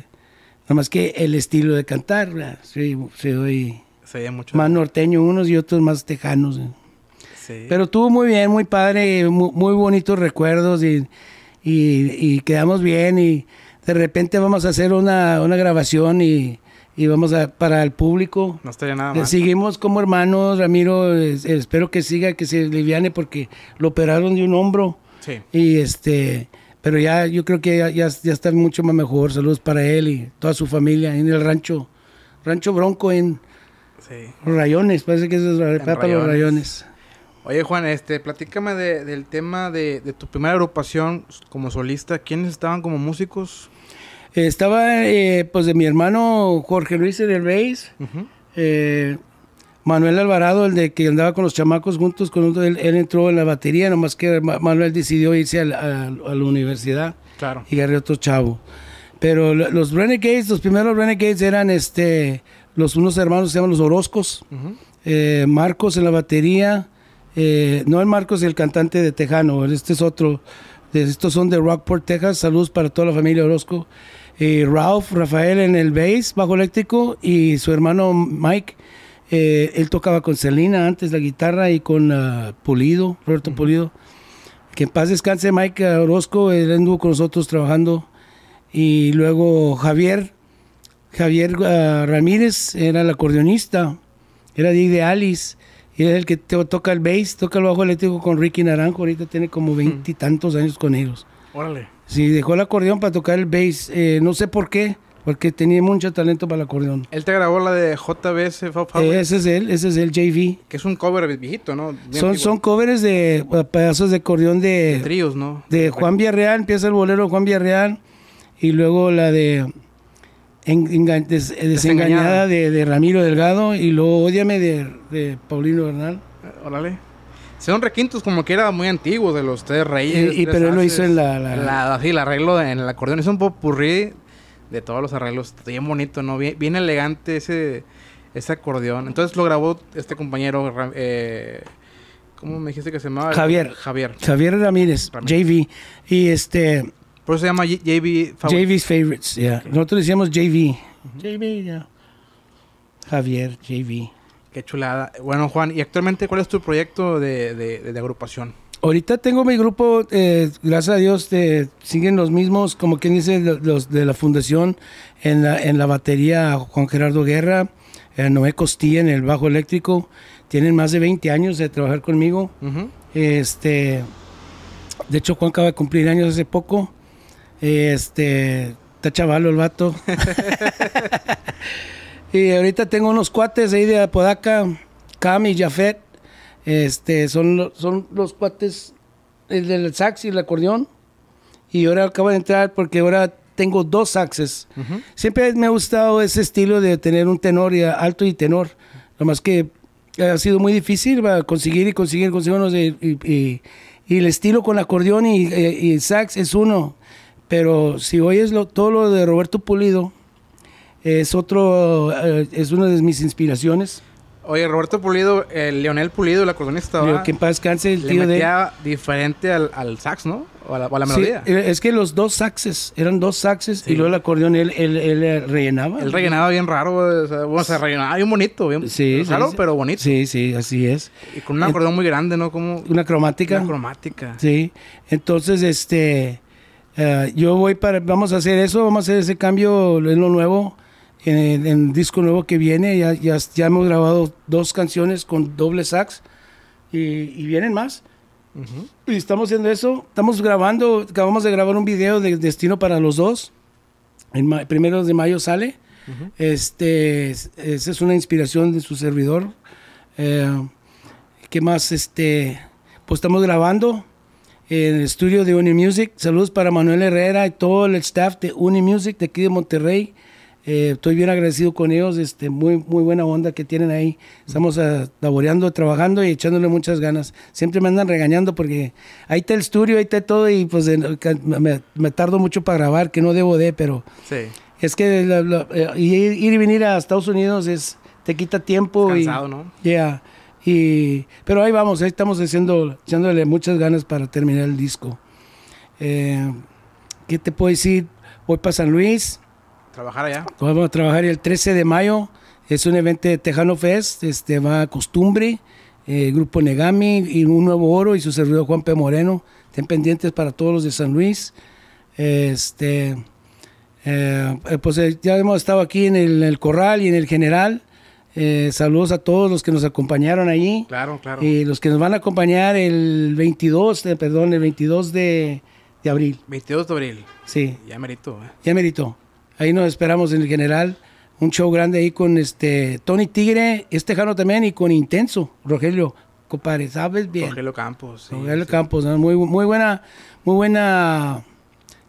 Speaker 2: Nada más que el estilo de cantar, ¿verdad? Sí, se oye mucho más norteño unos y otros más tejanos. ¿eh? Pero estuvo muy bien, muy padre, muy bonitos recuerdos y y, quedamos bien y de repente vamos a hacer una, una grabación y, y vamos a para el público. No estaría nada eh, Seguimos como hermanos, Ramiro, espero que siga, que se liviane porque lo operaron de un hombro. Sí. Y este, pero ya yo creo que ya, ya, está mucho más mejor. Saludos para él y toda su familia en el rancho, rancho Bronco en Rayones, parece que es para, Rayones.
Speaker 1: Oye, Juan, este, platícame de, del tema de, tu primera agrupación como solista. ¿Quiénes estaban como músicos?
Speaker 2: Estaba, eh, pues, de mi hermano Jorge Luis en el bass. Eh, Manuel Alvarado, el de que andaba con los chamacos juntos, con él, entró en la batería, nomás que Manuel decidió irse a, la universidad. Claro. Y agarré otro chavo. Pero los Renegades, los primeros Renegades eran este, los unos hermanos se llaman los Orozcos. Eh, Marcos en la batería, eh, Noel Marcos, el cantante de Tejano, este es otro. Estos son de Rockport, Texas. Saludos para toda la familia Orozco. Eh, Ralph, Rafael en el bass, bajo eléctrico, y su hermano Mike. Eh, él tocaba con Celina antes la guitarra y con ah, Pulido, Roberto Pulido. Que en paz descanse Mike ah, Orozco, él anduvo con nosotros trabajando. Y luego Javier, Javier ah, Ramírez era el acordeonista, era de Alice. Y es el que toca el bass, toca el bajo eléctrico con Ricky Naranjo. Ahorita tiene como mm. veintitantos años con ellos. Órale. Sí, dejó el acordeón para tocar el bass. Eh, no sé por qué, porque tenía mucho talento para el acordeón.
Speaker 1: Él te grabó la de JBS eh,
Speaker 2: ese es él, ese es el JV.
Speaker 1: Que es un cover viejito, ¿no? son,
Speaker 2: son covers de pedazos de acordeón de. de tríos, ¿no? De Juan Villarreal, empieza el bolero Juan Villarreal. Y luego la de eh, desengañada de, Ramiro Delgado y luego Ódiame de, Paulino Bernal. Eh,
Speaker 1: órale. Son requintos como que era muy antiguo... de los tres reyes. Eh, y, pero él lo hizo en la... sí, el arreglo en el acordeón. Es un popurrí de todos los arreglos. Bien bonito, ¿no? Bien, elegante ese, acordeón. Entonces lo grabó este compañero... ¿Cómo me dijiste que se llamaba? Javier. Javier.
Speaker 2: Javier Ramírez. JV. Y este... Por eso se llama JV Favorites. JV's Favorites, ya. Nosotros decíamos JV.
Speaker 3: JV, ya.
Speaker 2: Javier, JV.
Speaker 1: Qué chulada. Bueno, Juan, ¿y actualmente cuál es tu proyecto de, agrupación?
Speaker 2: Ahorita tengo mi grupo, eh, gracias a Dios, siguen los mismos, como quien dice, los de la fundación, en la, batería Juan Gerardo Guerra, eh, Noé Costilla en el bajo eléctrico, tienen más de 20 años de trabajar conmigo. Este, de hecho, Juan acaba de cumplir años hace poco, este, está chavalo el vato. y ahorita tengo unos cuates ahí de Apodaca, Cam y Jafet. Este, son, son los cuates, del sax y el acordeón. Y ahora acabo de entrar porque ahora tengo dos saxes. Siempre me ha gustado ese estilo de tener un tenor y alto y tenor. Lo más que ha sido muy difícil ¿va? conseguir y conseguir, conseguirnos. Y, y, el estilo con el acordeón y, eh, y, sax es uno. Pero si oyes lo, todo lo de Roberto Pulido, es otro, eh, es una de mis inspiraciones.
Speaker 1: Oye, Roberto Pulido, el Leonel Pulido, el acordeonista. que en
Speaker 2: descanse el tío
Speaker 1: diferente al, al, sax, ¿no? O a la, melodía. Eh,
Speaker 2: es que los dos saxes, eran dos saxes y luego el acordeón él, él, eh, rellenaba. Él rellenaba bien raro,
Speaker 1: o sea, rellenaba
Speaker 2: bien bonito, bien sí, raro, pero bonito. Sí, sí, así es. Y con un acordeón muy grande, ¿no? Como, una cromática. Una cromática. Sí. Entonces, este. Eh, yo voy para, vamos a hacer eso, vamos a hacer ese cambio en lo nuevo, en el disco nuevo que viene, ya, ya, ya, hemos grabado dos canciones con doble sax y, vienen más. Y estamos haciendo eso, estamos grabando, acabamos de grabar un video de Destino para los dos, el primero de mayo sale, este, esa es una inspiración de su servidor. Eh, ¿Qué más? Este, pues estamos grabando en el estudio de Unimusic. Saludos para Manuel Herrera y todo el staff de Unimusic de aquí de Monterrey. Eh, estoy bien agradecido con ellos, este, muy, muy buena onda que tienen ahí. Estamos ah, laboreando, trabajando y echándole muchas ganas. Siempre me andan regañando porque ahí está el estudio, ahí está todo y pues me, tardo mucho para grabar, que no debo de, pero sí. es que eh, ir y venir a Estados Unidos es te quita tiempo. y, ¿no? Yeah pero ahí vamos, ahí estamos haciendo, echándole muchas ganas para terminar el disco. Eh, ¿Qué te puedo decir? Voy para San Luis. ¿Trabajar allá? Vamos a trabajar el 13 de mayo. Es un evento de Tejano Fest, este, va a Costumbre, eh, Grupo Negami, y Un Nuevo Oro y su servidor Juan P. Moreno. Estén pendientes para todos los de San Luis. Este, eh, pues ya hemos estado aquí en el Corral y en el General. Eh, saludos a todos los que nos acompañaron ahí Claro, claro. Y los que nos van a acompañar el 22, de, eh, perdón, el 22 de, abril.
Speaker 1: 22 de abril. Sí. Ya merito. ¿eh?
Speaker 2: Ya meritó. Ahí nos esperamos en general. Un show grande ahí con este Tony Tigre, estejano también y con Intenso, Rogelio, compadre, sabes bien. Rogelio Campos. Rogelio Campos, muy buena, muy buena,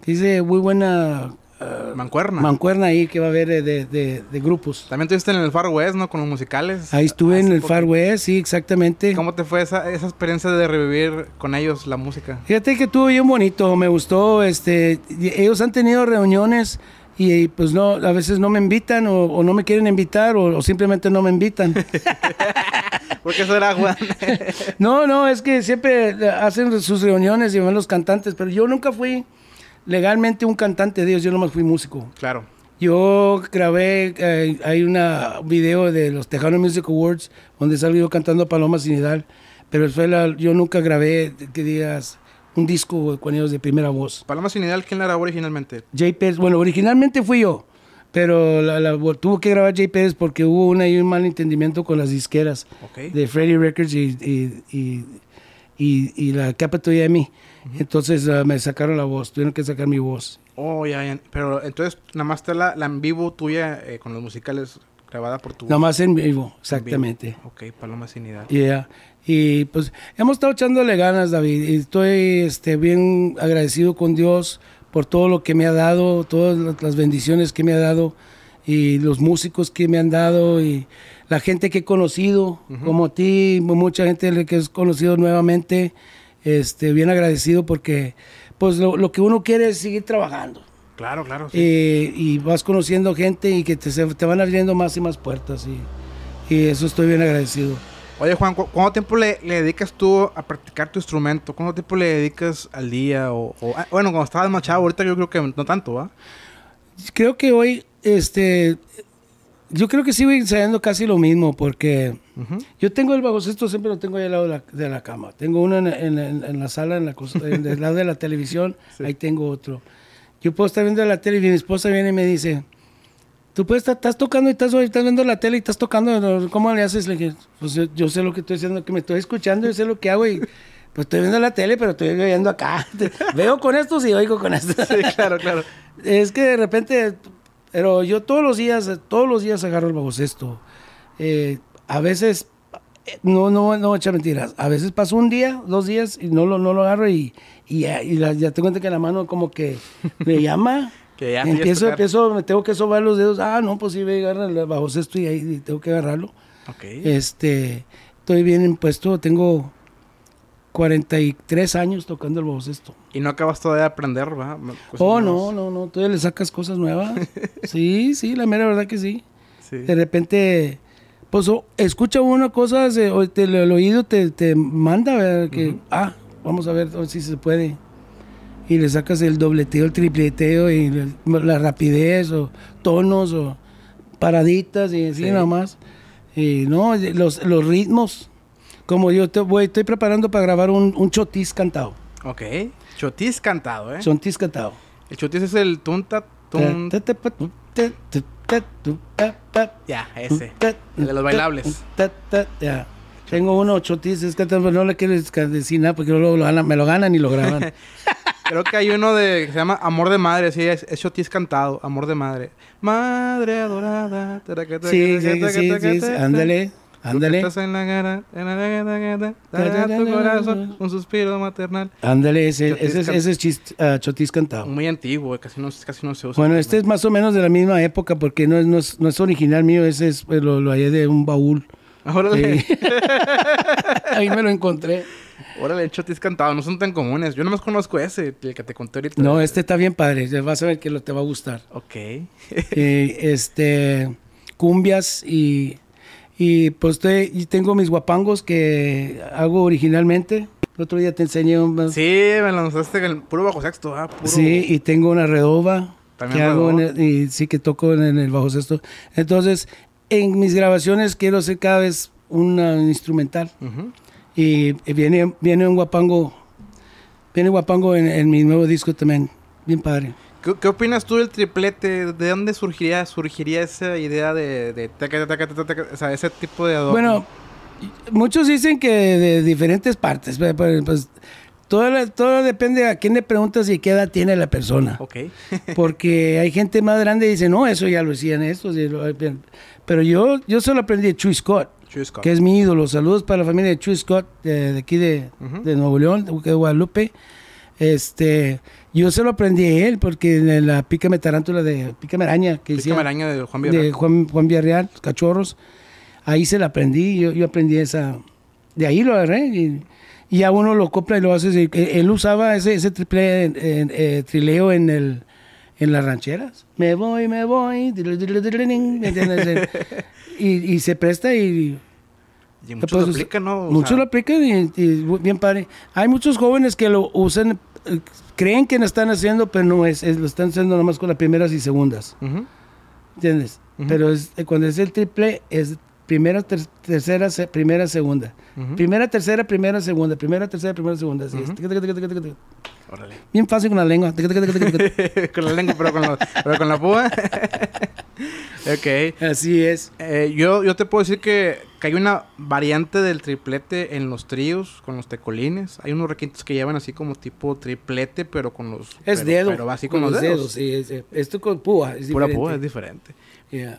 Speaker 2: dice, muy buena eh, mancuerna. Mancuerna ahí que va a haber de, grupos. También estuviste en el Far West, ¿no? Con los musicales. Ahí estuve en el Far West, sí, exactamente. ¿Cómo te
Speaker 1: fue esa, experiencia de revivir con ellos la música?
Speaker 2: Fíjate que estuvo bien bonito, me gustó. Este, ellos han tenido reuniones y pues no, a veces no me invitan o, no me quieren invitar o, simplemente no me invitan. Porque eso era Juan. no, no, es que siempre hacen sus reuniones y van los cantantes, pero yo nunca fui legalmente un cantante de ellos, yo nomás fui músico. Claro. Yo grabé, eh, hay un video de los Tejano Music Awards donde salgo yo cantando Paloma Sinidal, pero yo nunca grabé, que digas, un disco con ellos de primera voz.
Speaker 1: Paloma Sinidal ¿quién la grabó originalmente?
Speaker 2: Jay Pérez, bueno, originalmente fui yo, pero la, tuvo que grabar Jay Pérez porque hubo un un entendimiento con las disqueras de Freddy Records y y, la capa tuya de mí. Entonces ah, me sacaron la voz, tuvieron que sacar mi voz.
Speaker 1: Oh, ya, Pero entonces, nada más está la, en vivo tuya eh, con los musicales grabada por tu... Nada más en vivo, exactamente. Ok, Paloma Sinidad.
Speaker 2: Y pues hemos estado echándole ganas, David. Y estoy este, bien agradecido con Dios por todo lo que me ha dado, todas las bendiciones que me ha dado y los músicos que me han dado y la gente que he conocido, como ti, mucha gente que he conocido nuevamente, este, bien agradecido porque pues lo, que uno quiere es seguir trabajando. Claro, claro. Eh, y vas conociendo gente y que te, van abriendo más y más puertas y, eso estoy bien agradecido. Oye Juan, ¿cuánto tiempo le, dedicas tú a practicar tu instrumento? ¿Cuánto
Speaker 1: tiempo le dedicas al día? O, ah, bueno, cuando estabas machado ahorita yo creo que no tanto, ¿va?
Speaker 2: Creo que hoy este, yo creo que sigo ensayando casi lo mismo porque yo tengo el bajo siempre lo tengo ahí al lado de la, cama. Tengo uno en, la sala, en la del lado de la televisión, ahí tengo otro. Yo puedo estar viendo la tele y mi esposa viene y me dice, tú puedes estar, estás tocando y estás, viendo la tele y estás tocando, ¿cómo le haces? Le dije, pues yo, sé lo que estoy haciendo, que me estoy escuchando, yo sé lo que hago y... pues estoy viendo la tele, pero estoy viendo acá. Veo con estos y oigo con estos. Sí, claro, claro. Es que de repente pero yo todos los días, todos los días agarro el baloncesto. Eh, a veces, eh, no, no, no echa mentiras, a veces paso un día, dos días y no lo, no lo agarro y, y, ya, y ya tengo que la mano como que me llama.
Speaker 1: que ya empiezo,
Speaker 2: empiezo, me tengo que sobar los dedos. Ah, no, pues sí, voy a agarrar el y ahí tengo que agarrarlo. Okay. Este, estoy bien impuesto, tengo 43 años tocando el esto
Speaker 1: Y no acabas todavía de aprender, ¿verdad? Oh, no,
Speaker 2: no, no. Todavía le sacas cosas nuevas. sí, sí, la mera verdad que sí. De repente, pues escucha una cosa, eh, o el, oído te, te manda, ver Que, ah, vamos a ver si se puede. Y le sacas el dobleteo, el tripleteo, y la rapidez, o tonos, o paraditas, y así nada más. Y no, los, los ritmos como yo estoy preparando para grabar un, un chotis cantado.
Speaker 1: Ok. Chotis cantado, ¿eh? Chotis cantado. El chotis es el tunta,
Speaker 2: Ya, ese. El de los bailables. Ya. Tengo uno, chotis, es que pues, no le quiero decir nada porque luego lo, me lo ganan y lo graban.
Speaker 1: Creo que hay uno de que se llama Amor de Madre, sí, es, es chotis cantado, Amor de Madre.
Speaker 2: Madre adorada. Sí, sí, sí, ándale. Ándale. Estás en
Speaker 1: la en la tu corazón, un suspiro maternal.
Speaker 2: Ándale, ese, es ah, chotis cantado. Muy
Speaker 1: antiguo, eh, casi no, se usa. Bueno, este es
Speaker 2: más o menos de la misma época porque no es, no es, original mío, ese es, pues, lo, hallé de un baúl. Órale.
Speaker 1: Ahí me lo encontré. Órale, chotis cantado, no son tan comunes. Yo no más conozco ese, el que te conté ahorita.
Speaker 2: No, este está bien padre, vas a ver que lo, te va a gustar. Ok. Eh, este, cumbias y y pues y tengo mis guapangos que hago originalmente. El otro día te enseñé un...
Speaker 1: Sí, me lanzaste el puro bajo sexto, ah,
Speaker 2: puro... Sí, y tengo una redoba. que hago y sí que toco en, el bajo sexto. Entonces, en mis grabaciones quiero hacer cada vez un instrumental. y, viene, viene un guapango, viene guapango en, en mi nuevo disco también, bien padre.
Speaker 1: ¿Qué, opinas tú del triplete? ¿De dónde surgiría, surgiría esa idea de, de o sea, ese tipo de adorno?
Speaker 2: Bueno, muchos dicen que de diferentes partes, pues todo, depende a quién le preguntas y qué edad tiene la persona. Porque hay gente más grande que dice, no, eso ya lo hacían estos. Pero yo, yo solo aprendí de Chuy Scott, que es mi ídolo. Saludos para la familia de Chuy Scott, de, aquí de, de Nuevo León, de Guadalupe. Este, yo se lo aprendí a él porque en la pícame tarántula de pícame araña que araña
Speaker 1: de Juan Villarreal. De
Speaker 2: Juan, cachorros. Ahí se la aprendí, yo, yo aprendí esa. De ahí lo agarré y, ya uno lo compra y lo hace. Él, usaba ese, ese triple, trileo en, el, en las rancheras. Me voy, me voy. y se presta y muchos lo aplican, ¿no? lo y, bien padre. Hay muchos jóvenes que lo usan, eh, creen que lo están haciendo, pero no es, lo están haciendo nomás con las primeras y segundas. ¿Entiendes? Pero eh, cuando es el triple, es primera, tercera, primera, segunda. Primera, tercera, primera, segunda. Primera, tercera, primera, segunda. Bien fácil con la lengua.
Speaker 1: con la lengua, pero con la, púa. ok. Así es. Eh, yo, yo te puedo decir que hay una variante del triplete en los tríos con los tecolines. Hay unos requintos que llevan así como tipo triplete, pero con los. Es dedo. Pero así con, los, dedos. sí, eh, esto con púa. Es Pura púa es diferente.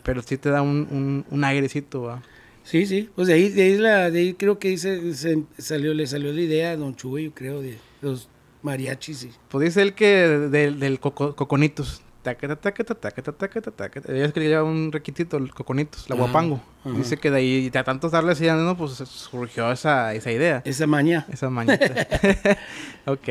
Speaker 2: Pero sí te da un, un, un airecito, ¿va? Sí, sí. Pues de ahí, de ahí, creo que dice se, salió, le salió la idea a Don Chuy, creo, de los mariachis. Sí. Pues dice que del, Coconitos
Speaker 1: es que lleva un requitito, el coconitos, la guapango. Dice que de ahí, de a tantos darles y no, pues surgió esa, idea. Esa maña. Esa maña. ok.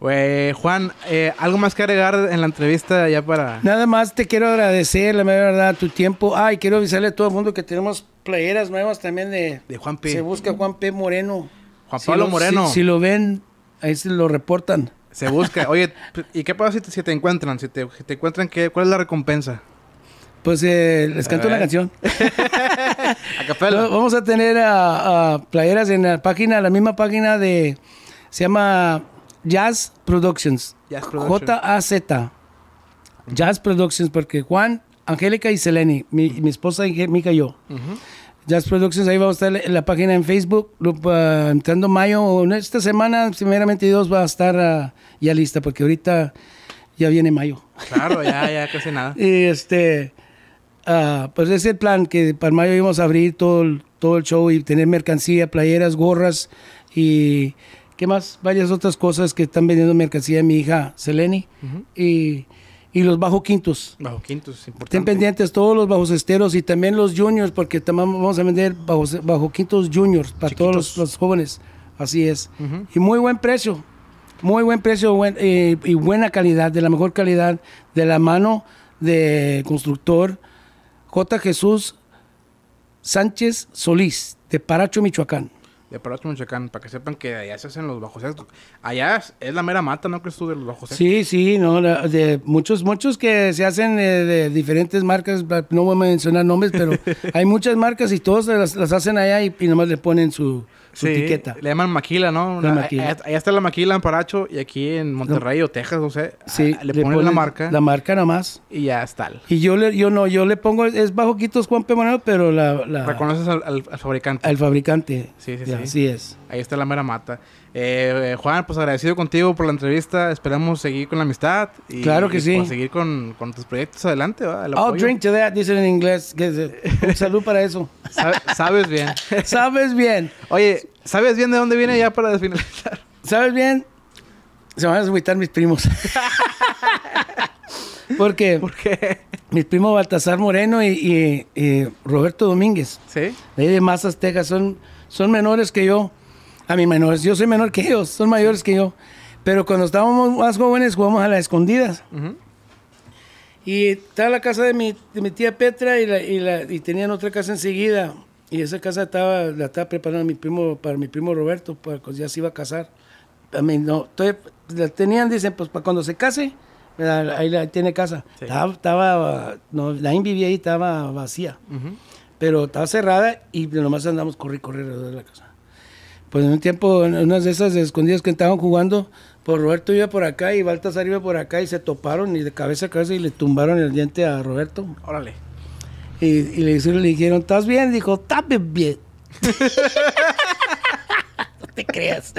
Speaker 1: Juan, ¿algo más que agregar en la entrevista ya para...? Nada
Speaker 2: más te quiero agradecer, la verdad, tu tiempo. Ay, quiero avisarle a todo el mundo que tenemos playeras nuevas también de... Juan P. Se busca Juan P. Moreno. Juan Pablo Moreno. si lo ven, ahí se lo reportan.
Speaker 1: Se busca. Oye, ¿y qué pasa si te, encuentran? Si te, encuentran, ¿qué, ¿cuál es la
Speaker 2: recompensa? Pues eh, les canto una canción. a Vamos a tener a, playeras en la página, la misma página de. Se llama Jazz Productions. Jazz Productions. J-A-Z. Jazz Productions, porque Juan, Angélica y Seleni, mi, mi esposa Mica y yo. Jazz Productions, ahí va a estar en la página en Facebook, ah, entrando mayo, esta semana, primeramente Dios va a estar ah, ya lista, porque ahorita ya viene mayo.
Speaker 1: Claro, ya, ya casi nada.
Speaker 2: y este, ah, pues ese es el plan, que para mayo íbamos a abrir todo el, todo el show y tener mercancía, playeras, gorras y qué más, varias otras cosas que están vendiendo mercancía de mi hija Seleni. Y y los bajo quintos. Bajo quintos, importante. Estén pendientes todos los bajos esteros y también los juniors, porque vamos a vender bajo, quintos juniors para todos los, jóvenes. Así es. Y muy buen precio. Muy buen precio eh, y buena calidad, de la mejor calidad, de la mano de constructor J. Jesús Sánchez Solís, de Paracho, Michoacán
Speaker 1: para que sepan que allá se hacen los bajos Allá es la mera mata, ¿no crees tú, de los bajos
Speaker 2: Sí, sí, no, de muchos, muchos que se hacen eh, de diferentes marcas, no voy a mencionar nombres, pero hay muchas marcas y todas las, hacen allá y nomás le ponen su su etiqueta.
Speaker 1: Le llaman maquila, ¿no? ahí está la maquila en Paracho y aquí en Monterrey o Texas, no sé.
Speaker 2: Sí, ah, le, ponen, la marca. La marca nada más. Y ya está. Y yo le, yo no, yo le pongo, es bajo quitos Juan P. pero la. Reconoces al,
Speaker 1: fabricante. Al fabricante. Sí, sí, sí. Así es. Ahí está la mera mata. Eh, eh, Juan, pues agradecido contigo por la entrevista. Esperamos seguir con la amistad. Y, claro pues, seguir con, tus proyectos adelante. ¿va? drink
Speaker 2: today, dicen en inglés. Salud para eso. sabes bien. sabes bien. Oye, ¿sabes bien de dónde viene ya para definir? ¿Sabes bien? Se van a desmuitar mis primos. Porque ¿Por qué? mis primos Baltasar Moreno y, Roberto Domínguez, ¿Sí? de ahí de Mazas, Texas, son, son menores que yo. A mis menores. Yo soy menor que ellos, son mayores que yo. Pero cuando estábamos más jóvenes jugábamos a las escondidas. Y estaba la casa de mi, tía Petra y, tenían otra casa enseguida. Y esa casa estaba, la estaba preparando mi primo, para mi primo Roberto, porque ya se iba a casar. no, la tenían, dicen, pues para cuando se case, ahí tiene casa. Estaba, la vivía ahí, estaba vacía. Pero estaba cerrada y nomás andamos corriendo correr alrededor de la casa pues en un tiempo, en unas de esas escondidas que estaban jugando, pues Roberto iba por acá y Baltasar iba por acá y se toparon y de cabeza a cabeza y le tumbaron el diente a Roberto. Órale. Y, le, dijeron, ¿estás bien? Dijo, tape bien. no te creas.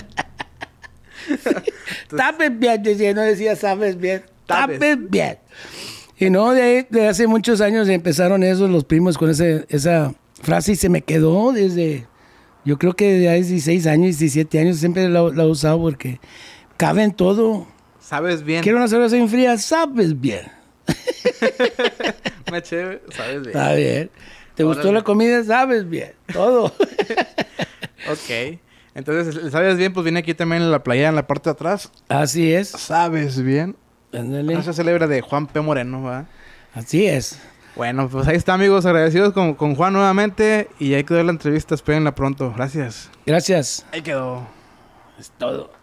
Speaker 2: tape bien, decía, no decía sabes bien. tape bien. Y no, de, ahí, de hace muchos años empezaron esos los primos con ese, esa frase y se me quedó desde yo creo que desde 16 años, 17 años siempre la, he usado porque cabe en todo.
Speaker 1: Sabes bien. Quiero una
Speaker 2: cerveza en fría, sabes bien.
Speaker 1: chévere, sabes bien. Está bien. ¿Te gustó la
Speaker 2: comida? Sabes bien. Todo.
Speaker 1: ok. Entonces, ¿sabes bien? Pues viene aquí también en la playa, en la parte de atrás. Así es. ¿Sabes bien? Ah, se celebra de Juan P. Moreno, ¿va? Así es. Bueno, pues ahí está, amigos. Agradecidos con, con Juan nuevamente. Y ahí quedó la entrevista. Espérenla pronto. Gracias. Gracias. Ahí quedó. Es todo.